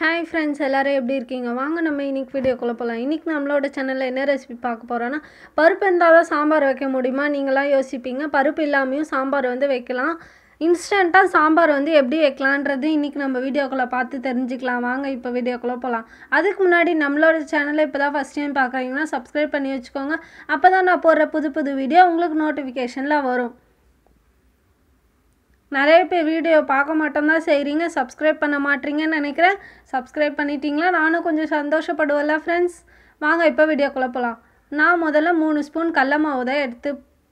hi friends எல்லோரும் எப்படி இருக்கீங்க வாங்க நம்ம இன்றைக்கி வீடியோக்குள்ளே போகலாம் இன்றைக்கி நம்மளோட சேனலில் என்ன ரெசிபி பார்க்க போகிறோன்னா பருப்பு இருந்தால் தான் சாம்பார் வைக்க முடியுமா நீங்களாம் யோசிப்பீங்க பருப்பு இல்லாமையும் சாம்பார் வந்து வைக்கலாம் இன்ஸ்டண்ட்டாக சாம்பார் வந்து எப்படி வைக்கலான்றது இன்றைக்கி நம்ம வீடியோக்குள்ளே பார்த்து தெரிஞ்சுக்கலாம் வாங்க இப்போ வீடியோக்குள்ளே போகலாம் அதுக்கு முன்னாடி நம்மளோட சேனலை இப்போ தான் ஃபஸ்ட் டைம் பார்க்குறீங்கன்னா சப்ஸ்கிரைப் பண்ணி வச்சுக்கோங்க அப்போ தான் நான் போடுற புது புது வீடியோ உங்களுக்கு நோட்டிஃபிகேஷனில் வரும் நிறைய பேர் வீடியோ பார்க்க மட்டும்தான் செய்கிறீங்க சப்ஸ்கிரைப் பண்ண மாட்டீங்கன்னு நினைக்கிறேன் சப்ஸ்கிரைப் பண்ணிட்டீங்களா நானும் கொஞ்சம் சந்தோஷப்படுவல ஃப்ரெண்ட்ஸ் வாங்க இப்போ வீடியோ குழப்பலாம் நான் முதல்ல மூணு ஸ்பூன் கடல மாவு தான் எடுத்து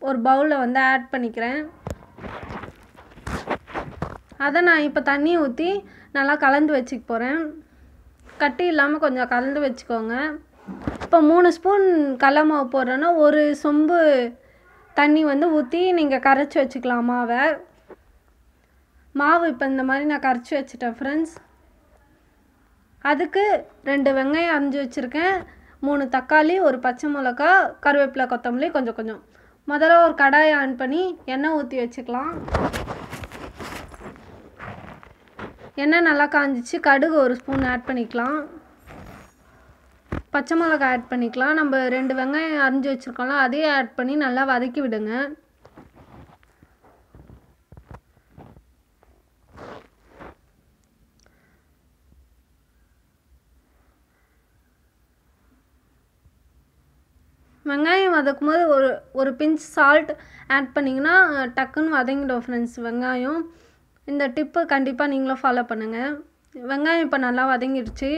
ஒரு பவுலில் வந்து ஆட் பண்ணிக்கிறேன் அதை நான் இப்போ தண்ணி ஊற்றி நல்லா கலந்து வச்சுக்க போகிறேன் கட்டி இல்லாமல் கொஞ்சம் கலந்து வச்சுக்கோங்க இப்போ மூணு ஸ்பூன் கடல மாவு போடுறேன்னா ஒரு சொம்பு தண்ணி வந்து ஊற்றி நீங்கள் கரைச்சி வச்சுக்கலாமாவை மாவு இப்போ இந்த மாதிரி நான் கரைச்சி வச்சுட்டேன் ஃப்ரெண்ட்ஸ் அதுக்கு ரெண்டு வெங்காயம் அரைஞ்சி வச்சுருக்கேன் மூணு தக்காளி ஒரு பச்சை மிளகா கருவேப்பிலை கொத்தமல்லி கொஞ்சம் கொஞ்சம் முதல்ல ஒரு கடாயை ஆன் பண்ணி எண்ணெய் ஊற்றி வச்சுக்கலாம் எண்ணெய் நல்லா காஞ்சிச்சு கடுகு ஒரு ஸ்பூன் ஆட் பண்ணிக்கலாம் பச்சை மிளகா ஆட் பண்ணிக்கலாம் நம்ம ரெண்டு வெங்காயம் அரிஞ்சு வச்சுருக்கோம்ல அதையும் ஆட் பண்ணி நல்லா வதக்கி விடுங்க வெங்காயம் வதக்கும் போது ஒரு ஒரு பிஞ்ச் சால்ட் ஆட் பண்ணிங்கன்னா டக்குன்னு வதங்கிடும் ஃப்ரெண்ட்ஸ் வெங்காயம் இந்த டிப்பு கண்டிப்பாக நீங்களும் ஃபாலோ பண்ணுங்கள் வெங்காயம் இப்போ நல்லா வதங்கிடுச்சு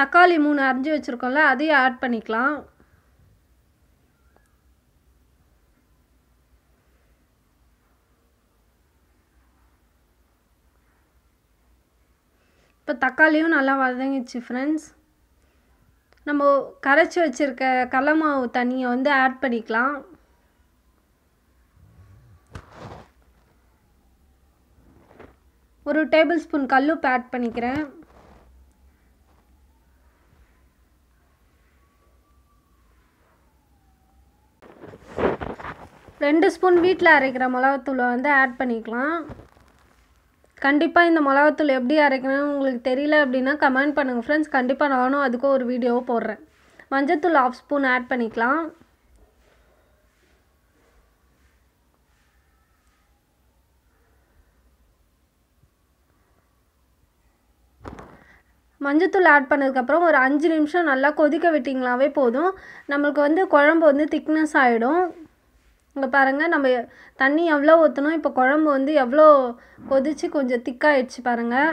தக்காளி மூணு அரிஞ்சு வச்சுருக்கோம்ல அதையும் ஆட் பண்ணிக்கலாம் இப்போ தக்காளியும் நல்லா வதங்கிடுச்சு ஃப்ரெண்ட்ஸ் நம்ம கரைச்சி வச்சுருக்க கடல மாவு தண்ணியை வந்து ஆட் பண்ணிக்கலாம் ஒரு டேபிள் ஸ்பூன் கல்லுப்பு ஆட் பண்ணிக்கிறேன் ரெண்டு ஸ்பூன் வீட்டில் அரைக்கிற மிளகாத்தூளை வந்து ஆட் பண்ணிக்கலாம் கண்டிப்பாக இந்த மிளகாத்தூள் எப்படி அரைக்கணும்னு உங்களுக்கு தெரியல அப்படின்னா கமெண்ட் பண்ணுங்கள் ஃப்ரெண்ட்ஸ் கண்டிப்பாக நானும் அதுக்கும் ஒரு வீடியோவை போடுறேன் மஞ்சத்தூள் ஆஃப் ஸ்பூன் ஆட் பண்ணிக்கலாம் மஞ்சத்தூள் ஆட் பண்ணதுக்கப்புறம் ஒரு அஞ்சு நிமிஷம் நல்லா கொதிக்க விட்டிங்களாவே போதும் நம்மளுக்கு வந்து குழம்பு வந்து திக்னஸ் ஆகிடும் இங்கே பாருங்கள் நம்ம தண்ணி எவ்வளோ ஊற்றணும் இப்போ குழம்பு வந்து எவ்வளோ கொதித்து கொஞ்சம் திக்காயிடுச்சு பாருங்கள்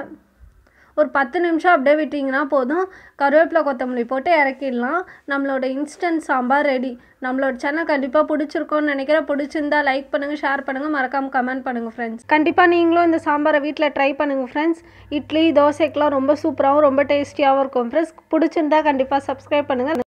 ஒரு பத்து நிமிஷம் அப்படியே விட்டிங்கன்னா போதும் கருவேப்பிலை கொத்தமல்லி போட்டு இறக்கிடலாம் நம்மளோட இன்ஸ்டன்ட் சாம்பார் ரெடி நம்மளோட சேனல் கண்டிப்பாக பிடிச்சிருக்கோன்னு நினைக்கிறேன் பிடிச்சிருந்தா லைக் பண்ணுங்கள் ஷேர் பண்ணுங்கள் மறக்காமல் கமெண்ட் பண்ணுங்கள் ஃப்ரெண்ட்ஸ் கண்டிப்பாக நீங்களும் இந்த சாம்பாரை வீட்டில் ட்ரை பண்ணுங்கள் ஃப்ரெண்ட்ஸ் இட்லி தோசைக்கெலாம் ரொம்ப சூப்பராகவும் ரொம்ப டேஸ்டியாகவும் இருக்கும் ஃப்ரெண்ட்ஸ் பிடிச்சிருந்தா கண்டிப்பாக சப்ஸ்கிரைப் பண்ணுங்கள்